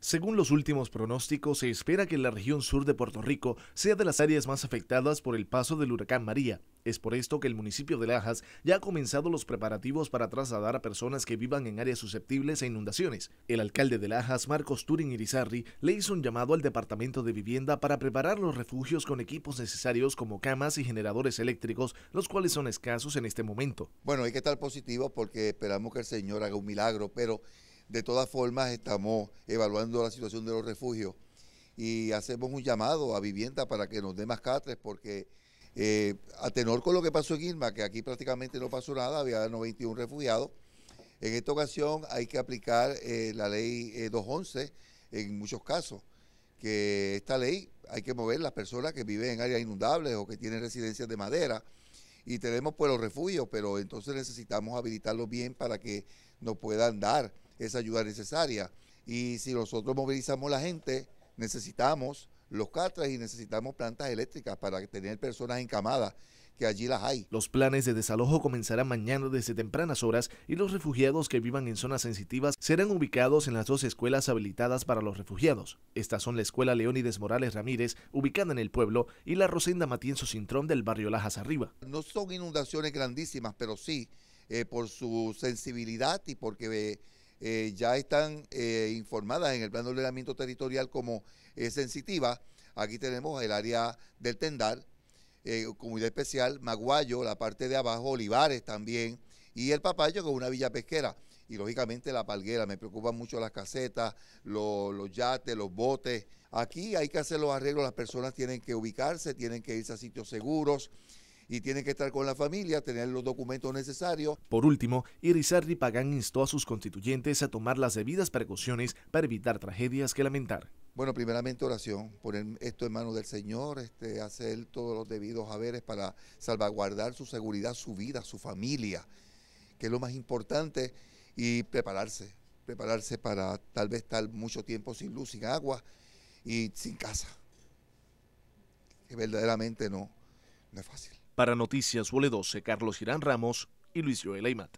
Según los últimos pronósticos, se espera que la región sur de Puerto Rico sea de las áreas más afectadas por el paso del huracán María. Es por esto que el municipio de Lajas ya ha comenzado los preparativos para trasladar a personas que vivan en áreas susceptibles a inundaciones. El alcalde de Lajas, Marcos Turing Irizarri, le hizo un llamado al Departamento de Vivienda para preparar los refugios con equipos necesarios como camas y generadores eléctricos, los cuales son escasos en este momento. Bueno, hay que estar positivo porque esperamos que el Señor haga un milagro, pero de todas formas, estamos evaluando la situación de los refugios y hacemos un llamado a vivienda para que nos dé más catres porque eh, a tenor con lo que pasó en Irma, que aquí prácticamente no pasó nada, había 91 refugiados, en esta ocasión hay que aplicar eh, la ley 211 eh, en muchos casos, que esta ley hay que mover las personas que viven en áreas inundables o que tienen residencias de madera y tenemos pues los refugios, pero entonces necesitamos habilitarlos bien para que nos puedan dar esa ayuda necesaria. Y si nosotros movilizamos la gente, necesitamos los catres y necesitamos plantas eléctricas para tener personas encamadas que allí las hay. Los planes de desalojo comenzarán mañana desde tempranas horas y los refugiados que vivan en zonas sensitivas serán ubicados en las dos escuelas habilitadas para los refugiados. Estas son la Escuela Leónides Morales Ramírez, ubicada en el pueblo, y la Rosenda Matienzo Cintrón del barrio Lajas Arriba. No son inundaciones grandísimas, pero sí, eh, por su sensibilidad y porque... ve eh, eh, ya están eh, informadas en el plan de ordenamiento territorial como eh, sensitivas. sensitiva. Aquí tenemos el área del Tendal, Comunidad Especial, Maguayo, la parte de abajo, Olivares también, y el Papayo, que es una villa pesquera. Y lógicamente la palguera, me preocupan mucho las casetas, los, los yates, los botes. Aquí hay que hacer los arreglos, las personas tienen que ubicarse, tienen que irse a sitios seguros y tiene que estar con la familia, tener los documentos necesarios. Por último, Irizarry Pagán instó a sus constituyentes a tomar las debidas precauciones para evitar tragedias que lamentar. Bueno, primeramente oración, poner esto en manos del Señor, este, hacer todos los debidos haberes para salvaguardar su seguridad, su vida, su familia, que es lo más importante, y prepararse, prepararse para tal vez estar mucho tiempo sin luz, sin agua y sin casa. Que verdaderamente no, no es fácil. Para Noticias Vole 12, Carlos Girán Ramos y Luis Joel Aymat.